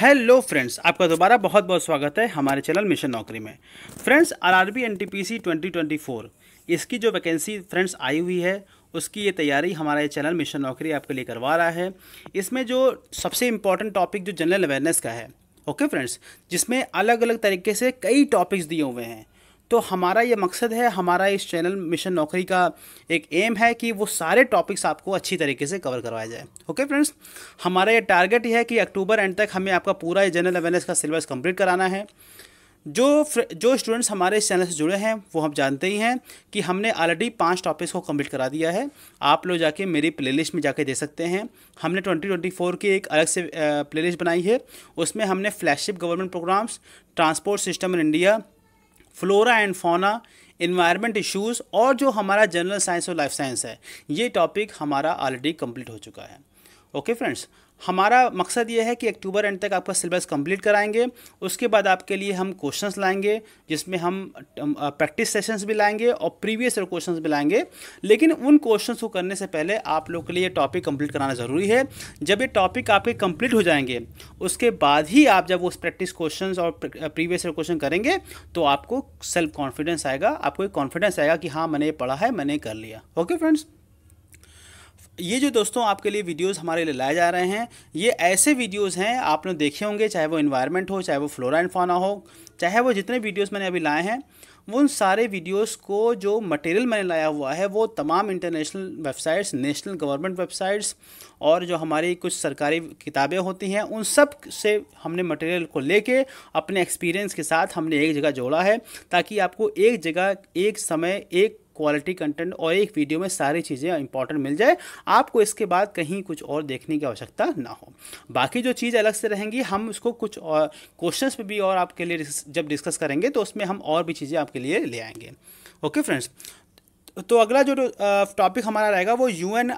Hello friends आपका दोबारा बहुत बहुत स्वागत है हमारे चैनल मिशन नौकरी में फ्रेंड्स आरआरबी एनटीपीसी 2024 इसकी जो वैकेंसी फ्रेंड्स आई हुई है उसकी ये तैयारी हमारा ये चैनल मिशन नौकरी आपके लिए करवा रहा है इसमें जो सबसे इम्पॉर्टेंट टॉपिक जो जनरल अवेयरनेस का है ओके फ्रेंड्स जिसमें अलग अलग तरीके से कई टॉपिक्स दिए हुए हैं तो हमारा ये मकसद है हमारा इस चैनल मिशन नौकरी का एक एम है कि वो सारे टॉपिक्स आपको अच्छी तरीके से कवर करवाया जाए ओके फ्रेंड्स हमारा ये टारगेट ये है कि अक्टूबर एंड तक हमें आपका पूरा जनरल अवेयरनेस का सिलेबस कंप्लीट कराना है जो जो स्टूडेंट्स हमारे इस चैनल से जुड़े हैं वो हम जानते ही हैं कि हमने ऑलरेडी पांच टॉपिक्स को कंप्लीट करा दिया है आप लोग जाके मेरी प्लेलिस्ट में जाके दे सकते हैं हमने 2024 की एक अलग से प्लेलिस्ट बनाई है उसमें हमने flagship government programs transport system in India flora and fauna environment issues और जो हमारा जनरल साइंस और लाइफ साइंस है ये टॉपिक हमारा ऑलरेडी कंप्लीट हो चुका है ओके okay, फ्रेंड्स हमारा मकसद ये है कि अक्टूबर एंड तक आपका सिलेबस कंप्लीट कराएंगे उसके बाद आपके लिए हम क्वेश्चंस लाएंगे जिसमें हम प्रैक्टिस सेशंस भी लाएंगे और प्रीवियस ईयर क्वेश्चंस भी लाएंगे लेकिन उन क्वेश्चंस को करने से पहले आप लोग के लिए टॉपिक कंप्लीट कराना ज़रूरी है जब ये टॉपिक आपके कंप्लीट हो जाएंगे उसके बाद ही आप जब उस प्रैक्टिस क्वेश्चन और प्रीवियस ईयर क्वेश्चन करेंगे तो आपको सेल्फ कॉन्फिडेंस आएगा आपको एक कॉन्फिडेंस आएगा कि हाँ मैंने ये पढ़ा है मैंने कर लिया ओके फ्रेंड्स ये जो दोस्तों आपके लिए वीडियोस हमारे लिए लाए जा रहे हैं ये ऐसे वीडियोस हैं आपने देखे होंगे चाहे वो इन्वायरमेंट हो चाहे वो फ्लोरा एंड फाना हो चाहे वो जितने वीडियोस मैंने अभी लाए हैं उन सारे वीडियोस को जो मटेरियल मैंने लाया हुआ है वो तमाम international websites national government websites और जो हमारी कुछ सरकारी किताबें होती हैं उन सब से हमने मटेरियल को लेके अपने एक्सपीरियंस के साथ हमने एक जगह जोड़ा है ताकि आपको एक जगह एक समय एक क्वालिटी कंटेंट और एक वीडियो में सारी चीज़ें इंपॉर्टेंट मिल जाए आपको इसके बाद कहीं कुछ और देखने की आवश्यकता ना हो बाकी जो चीज़ अलग से रहेंगी हम उसको कुछ और क्वेश्चन पर भी और आपके लिए जब डिस्कस करेंगे तो उसमें हम और भी चीज़ें आपके लिए ले आएंगे ओके फ्रेंड्स तो अगला जो टॉपिक हमारा रहेगा वो U N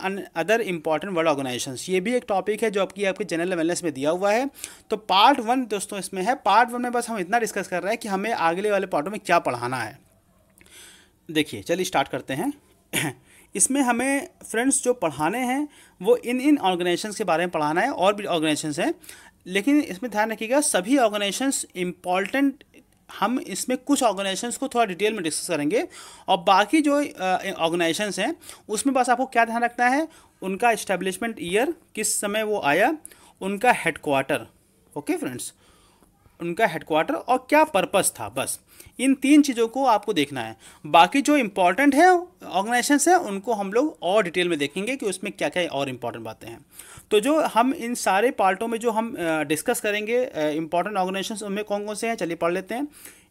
other important world organization ये भी एक टॉपिक है जो आपकी आपके जनरल अवेलनेस में दिया हुआ है तो पार्ट वन दोस्तों इसमें है पार्ट वन में बस हम इतना डिस्कस कर रहे हैं कि हमें अगले वाले पार्टों में क्या पढ़ाना है देखिए चलिए स्टार्ट करते हैं इसमें हमें फ्रेंड्स जो पढ़ाने हैं वो इन इन ऑर्गेनाइजेशन के बारे में पढ़ाना है और भी ऑर्गेनाइजेशन हैं लेकिन इसमें ध्यान रखिएगा सभी ऑर्गेनाइजेशन इम्पॉर्टेंट हम इसमें कुछ ऑर्गेनाइजेशन को थोड़ा डिटेल में डिस्कस करेंगे और बाकी जो ऑर्गेनाइजेशन हैं उसमें बस आपको क्या ध्यान रखना है उनका इस्टेब्लिशमेंट ईयर किस समय वो आया उनका हेडक्वार्टर ओके फ्रेंड्स उनका हेडक्वार्टर और क्या पर्पस था बस इन तीन चीज़ों को आपको देखना है बाकी जो इम्पोर्टेंट है ऑर्गेनाइजेशन है उनको हम लोग और डिटेल में देखेंगे कि उसमें क्या क्या और इम्पॉर्टेंट बातें हैं तो जो हम इन सारे पार्टों में जो हम डिस्कस करेंगे इम्पॉर्टेंट ऑर्गेनाइजेशन उनमें कौन कौन से हैं चलिए पढ़ लेते हैं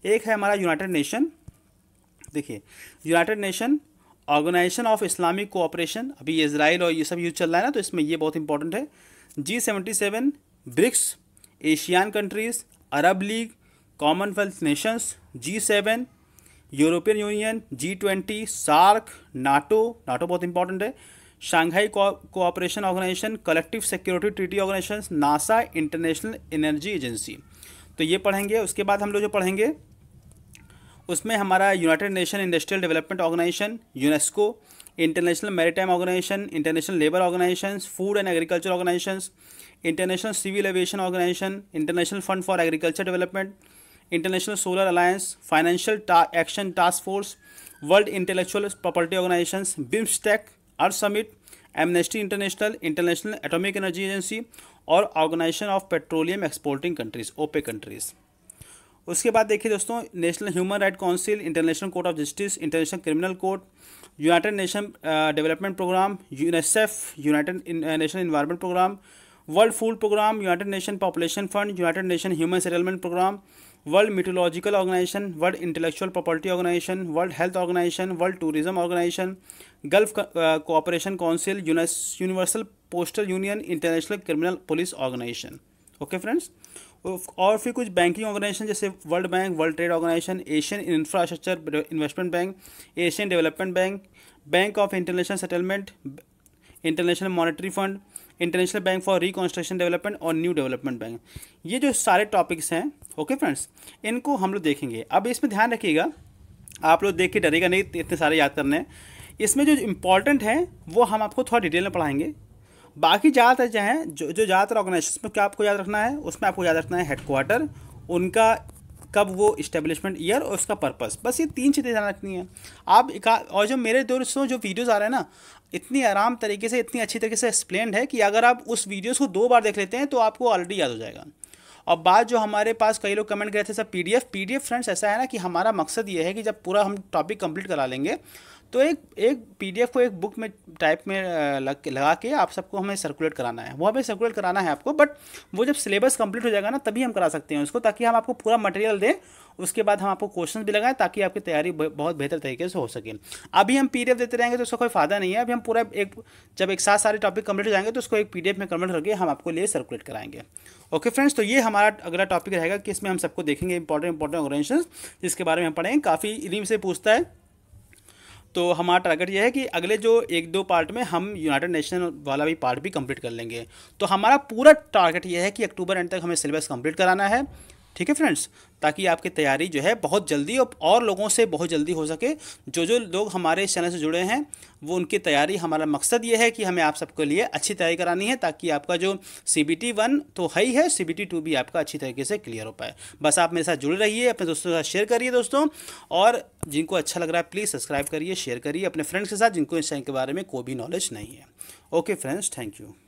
एक है हमारा यूनाइटेड नेशन देखिए United Nation Organization of Islamic Cooperation अभी इसराइल और ये सब यूज चल रहा है ना तो इसमें ये बहुत इंपॉर्टेंट है G seventy seven BRICS ASEAN countries Arab League Commonwealth nations G seven European Union G twenty SAARC NATO NATO बहुत इंपॉर्टेंट है Shanghai Cooperation Organization Collective Security Treaty Organization NASA International Energy Agency तो ये पढ़ेंगे उसके बाद हम लोग जो पढ़ेंगे उसमें हमारा United Nation Industrial Development Organization UNESCO international maritime organization international labor organizations food and agriculture organizations international civil aviation organization international fund for agriculture development international solar alliance financial Ta action task force world intellectual property organizations bimstec earth summit amnesty international international atomic energy agency or Organization of Petroleum Exporting Countries (OPEC) countries. उसके बाद देखिए दोस्तों National Human Right Council International Court of Justice International Criminal Court United Nation Development Programme UNICEF United Nation Environment Programme World Food Programme United Nation Population Fund United Nation Human Settlement Programme World Meteorological Organization World Intellectual Property Organization World Health Organization World Tourism Organization Gulf Cooperation Council Universal Postal Union International Criminal Police Organization okay friends और फिर कुछ banking organization जैसे World Bank world trade organization Asian Infrastructure Investment Bank Asian Development Bank Bank of International Settlement International Monetary Fund International Bank for Reconstruction Development और New Development Bank ये जो सारे topics हैं okay friends इनको हम लोग देखेंगे अब इसमें ध्यान रखिएगा आप लोग देख के डरेगा नहीं इतने सारे याद करने हैं इसमें जो इम्पॉर्टेंट हैं वो हम आपको थोड़ा डिटेल में पढ़ाएंगे बाकी ज़्यादातर जो हैं जो जो ज़्यादातर ऑर्गेनाइजेशन में क्या आपको याद रखना है उसमें आपको याद रखना है हेडक्वार्टर उनका कब वो इस्टेब्लिशमेंट ईयर और उसका पर्पज़ बस ये तीन चीज़ें ध्यान रखनी है आप और जो मेरे दोस्तों जो वीडियोज़ आ रहे हैं ना इतनी आराम तरीके से इतनी अच्छी तरीके से एक्सप्लेन है कि अगर आप उस वीडियोज़ को दो बार देख लेते हैं तो आपको ऑलरेडी याद हो जाएगा और बात जो हमारे पास कई लोग कमेंट कर रहे थे सर पीडीएफ पीडीएफ फ्रेंड्स ऐसा है ना कि हमारा मकसद ये है कि जब पूरा हम टॉपिक कंप्लीट करा लेंगे तो एक एक पीडीएफ को एक बुक में टाइप में लग लगा के आप सबको हमें सर्कुलेट कराना है वो हमें सर्कुलेट कराना है आपको बट वो जब सिलेबस कंप्लीट हो जाएगा ना तभी हम करा सकते हैं उसको ताकि हम आपको पूरा मटेरियल दें उसके बाद हम आपको क्वेश्चन भी लगाएं ताकि आपकी तैयारी बहुत बेहतर तरीके से हो सके अभी हम पीडीएफ देते रहेंगे तो उसका कोई फायदा नहीं है अभी हम पूरा एक जब एक साथ सारे टॉपिक कंप्लीट हो जाएंगे तो उसको एक पीडीएफ में कन्वर्ट करके हम आपको लिए सर्कुलेट कराएंगे ओके फ्रेंड्स तो ये हमारा अगला टॉपिक रहेगा कि इसमें हम सबको देखेंगे इंपॉर्टेंट इंपॉर्टेंट ऑर्गेनाइजेशन जिसके बारे में हम पढ़ेंगे काफ़ी रीम से पूछता है तो हमारा टारगेट ये है कि अगले जो एक दो पार्ट में हम यूनाइटेड नेशन वाला भी पार्ट भी कंप्लीट कर लेंगे तो हमारा पूरा टारगेट ये है कि अक्टूबर एंड तक हमें सिलेबस कंप्लीट कराना है ठीक है फ्रेंड्स ताकि आपकी तैयारी जो है बहुत जल्दी और, और लोगों से बहुत जल्दी हो सके जो जो लोग हमारे इस चैनल से जुड़े हैं वो उनकी तैयारी हमारा मकसद ये है कि हमें आप सबके लिए अच्छी तैयारी करानी है ताकि आपका जो सी बी टी वन तो है ही है सी बी टी टू भी आपका अच्छी तरीके से क्लियर हो पाए बस आप मेरे साथ जुड़े रहिए अपने दोस्तों के साथ शेयर करिए दोस्तों और जिनको अच्छा लग रहा है प्लीज़ सब्सक्राइब करिए शेयर करिए अपने फ्रेंड्स के साथ जिनको इस चैनल के बारे में कोई भी नॉलेज नहीं है ओके फ्रेंड्स थैंक यू